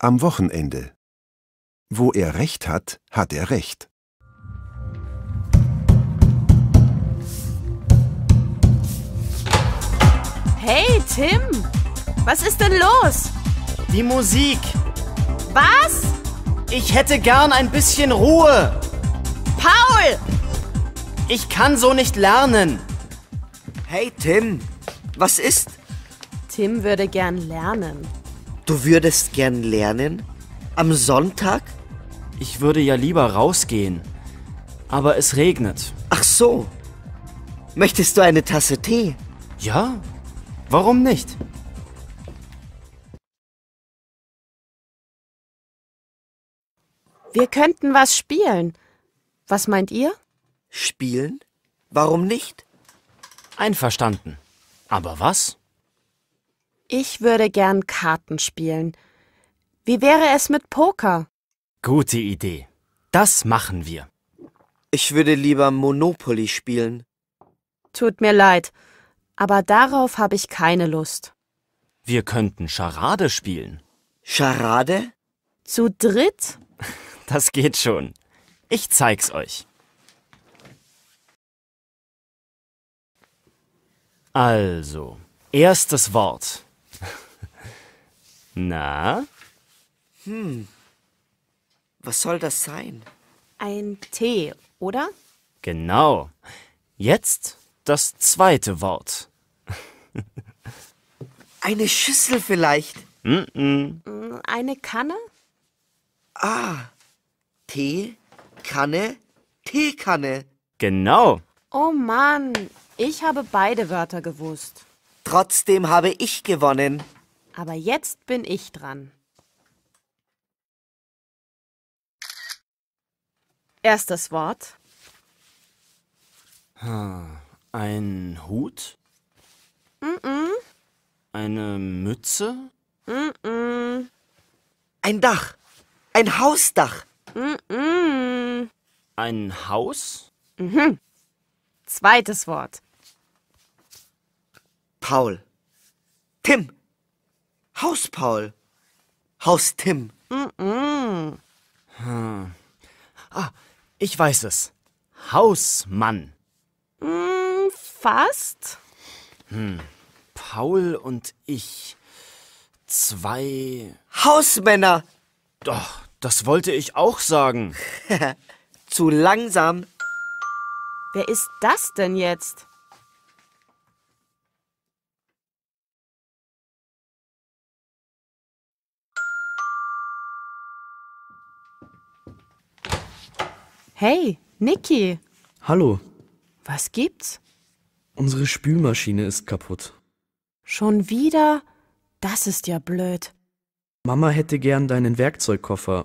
Am Wochenende. Wo er Recht hat, hat er Recht. Hey, Tim! Was ist denn los? Die Musik. Was? Ich hätte gern ein bisschen Ruhe. Paul! Ich kann so nicht lernen. Hey, Tim. Was ist? Tim würde gern lernen. Du würdest gern lernen? Am Sonntag? Ich würde ja lieber rausgehen. Aber es regnet. Ach so. Möchtest du eine Tasse Tee? Ja. Warum nicht? Wir könnten was spielen. Was meint ihr? Spielen? Warum nicht? Einverstanden. Aber was? Ich würde gern Karten spielen. Wie wäre es mit Poker? Gute Idee. Das machen wir. Ich würde lieber Monopoly spielen. Tut mir leid, aber darauf habe ich keine Lust. Wir könnten Charade spielen. Charade? Zu dritt? Das geht schon. Ich zeig's euch. Also, erstes Wort. Na? Hm. Was soll das sein? Ein T, oder? Genau. Jetzt das zweite Wort. Eine Schüssel vielleicht. Mm -mm. Eine Kanne? Ah, Tee, Kanne, Teekanne. Genau. Oh Mann, ich habe beide Wörter gewusst. Trotzdem habe ich gewonnen. Aber jetzt bin ich dran. Erstes Wort. Ein Hut? Mm -mm. Eine Mütze? Mm Ein Dach. Ein Hausdach. Ein Haus? Mhm. Zweites Wort. Paul. Tim. Haus Paul. Haus Tim. Mm -mm. Hm. Ah, ich weiß es. Hausmann. Mm, fast. Hm. Paul und ich. Zwei. Hausmänner! Doch, das wollte ich auch sagen. Zu langsam. Wer ist das denn jetzt? Hey, Niki. Hallo. Was gibt's? Unsere Spülmaschine ist kaputt. Schon wieder? Das ist ja blöd. Mama hätte gern deinen Werkzeugkoffer.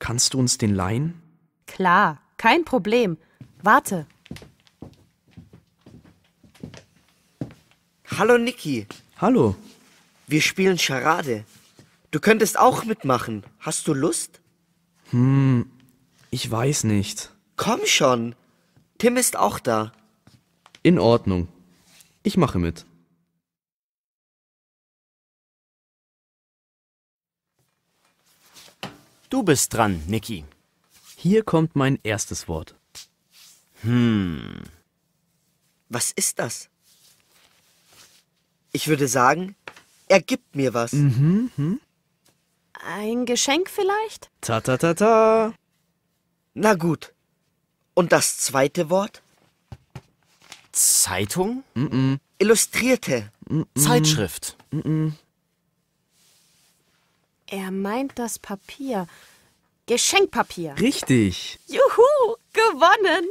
Kannst du uns den leihen? Klar, kein Problem. Warte. Hallo Niki. Hallo. Wir spielen Charade. Du könntest auch mitmachen. Hast du Lust? Hm, ich weiß nicht. Komm schon. Tim ist auch da. In Ordnung. Ich mache mit. Du bist dran, Niki. Hier kommt mein erstes Wort. Hm. Was ist das? Ich würde sagen, er gibt mir was. Mhm, hm. Ein Geschenk vielleicht? Ta ta ta ta. Na gut. Und das zweite Wort? Zeitung? Mm -mm. Illustrierte. Mm -mm. Zeitschrift. Mm -mm. Er meint das Papier. Geschenkpapier. Richtig. Juhu, gewonnen.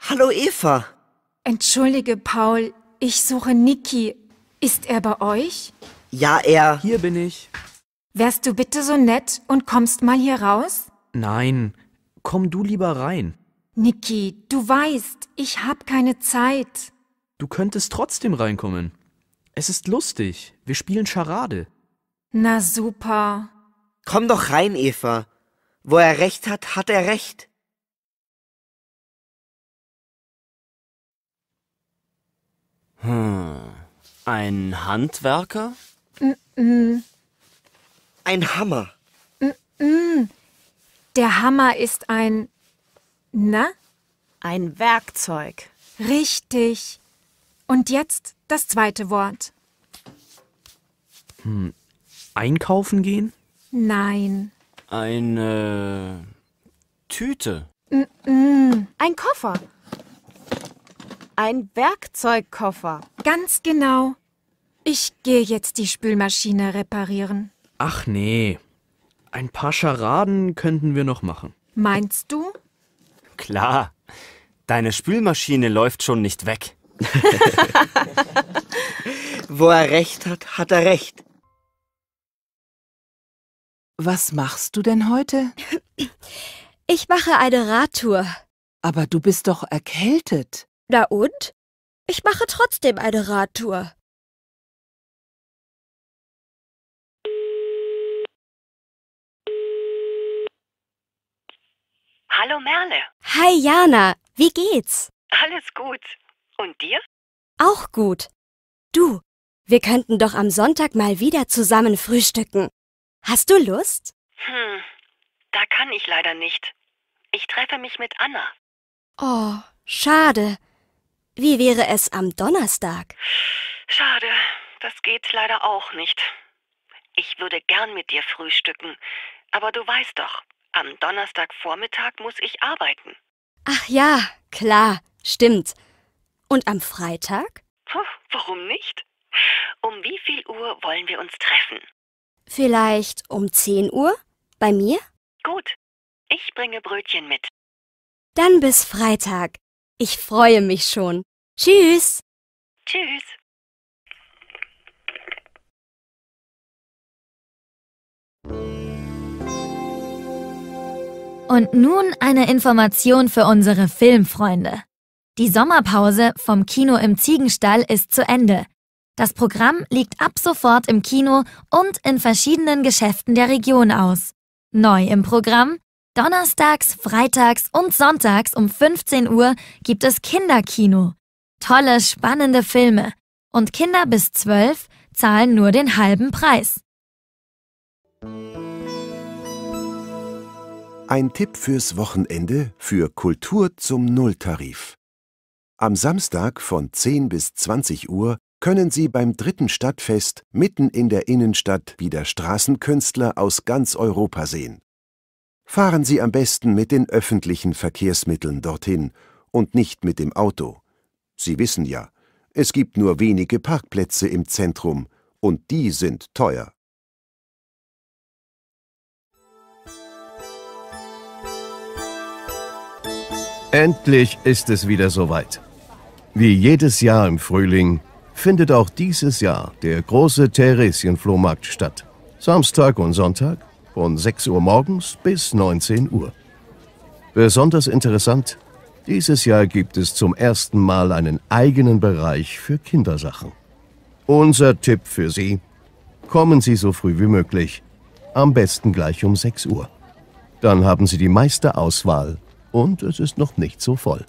Hallo Eva. Entschuldige, Paul, ich suche Niki. Ist er bei euch? Ja, er. Hier bin ich. Wärst du bitte so nett und kommst mal hier raus? Nein, komm du lieber rein. Niki, du weißt, ich hab keine Zeit. Du könntest trotzdem reinkommen. Es ist lustig. Wir spielen Charade. Na super. Komm doch rein, Eva. Wo er recht hat, hat er recht. Hm. Ein Handwerker? Mm -mm. Ein Hammer. Mm Der Hammer ist ein. Na? Ne? Ein Werkzeug. Richtig. Und jetzt das zweite Wort. Hm. Einkaufen gehen? Nein. Eine Tüte. Ein Koffer. Ein Werkzeugkoffer. Ganz genau. Ich gehe jetzt die Spülmaschine reparieren. Ach nee. Ein paar Scharaden könnten wir noch machen. Meinst du? Klar. Deine Spülmaschine läuft schon nicht weg. Wo er recht hat, hat er recht. Was machst du denn heute? Ich mache eine Radtour. Aber du bist doch erkältet. Na und? Ich mache trotzdem eine Radtour. Hallo Merle. Hi Jana, wie geht's? Alles gut. Und dir? Auch gut. Du, wir könnten doch am Sonntag mal wieder zusammen frühstücken. Hast du Lust? Hm, da kann ich leider nicht. Ich treffe mich mit Anna. Oh, schade. Wie wäre es am Donnerstag? Schade, das geht leider auch nicht. Ich würde gern mit dir frühstücken, aber du weißt doch, am Donnerstagvormittag muss ich arbeiten. Ach ja, klar, stimmt. Und am Freitag? Puh, warum nicht? Um wie viel Uhr wollen wir uns treffen? Vielleicht um 10 Uhr? Bei mir? Gut, ich bringe Brötchen mit. Dann bis Freitag. Ich freue mich schon. Tschüss. Tschüss. Und nun eine Information für unsere Filmfreunde. Die Sommerpause vom Kino im Ziegenstall ist zu Ende. Das Programm liegt ab sofort im Kino und in verschiedenen Geschäften der Region aus. Neu im Programm? Donnerstags, freitags und sonntags um 15 Uhr gibt es Kinderkino tolle, spannende Filme und Kinder bis zwölf zahlen nur den halben Preis. Ein Tipp fürs Wochenende für Kultur zum Nulltarif. Am Samstag von 10 bis 20 Uhr können Sie beim dritten Stadtfest mitten in der Innenstadt wieder Straßenkünstler aus ganz Europa sehen. Fahren Sie am besten mit den öffentlichen Verkehrsmitteln dorthin und nicht mit dem Auto. Sie wissen ja, es gibt nur wenige Parkplätze im Zentrum, und die sind teuer. Endlich ist es wieder soweit. Wie jedes Jahr im Frühling findet auch dieses Jahr der große Theresienflohmarkt statt. Samstag und Sonntag von 6 Uhr morgens bis 19 Uhr. Besonders interessant dieses Jahr gibt es zum ersten Mal einen eigenen Bereich für Kindersachen. Unser Tipp für Sie. Kommen Sie so früh wie möglich. Am besten gleich um 6 Uhr. Dann haben Sie die meiste Auswahl und es ist noch nicht so voll.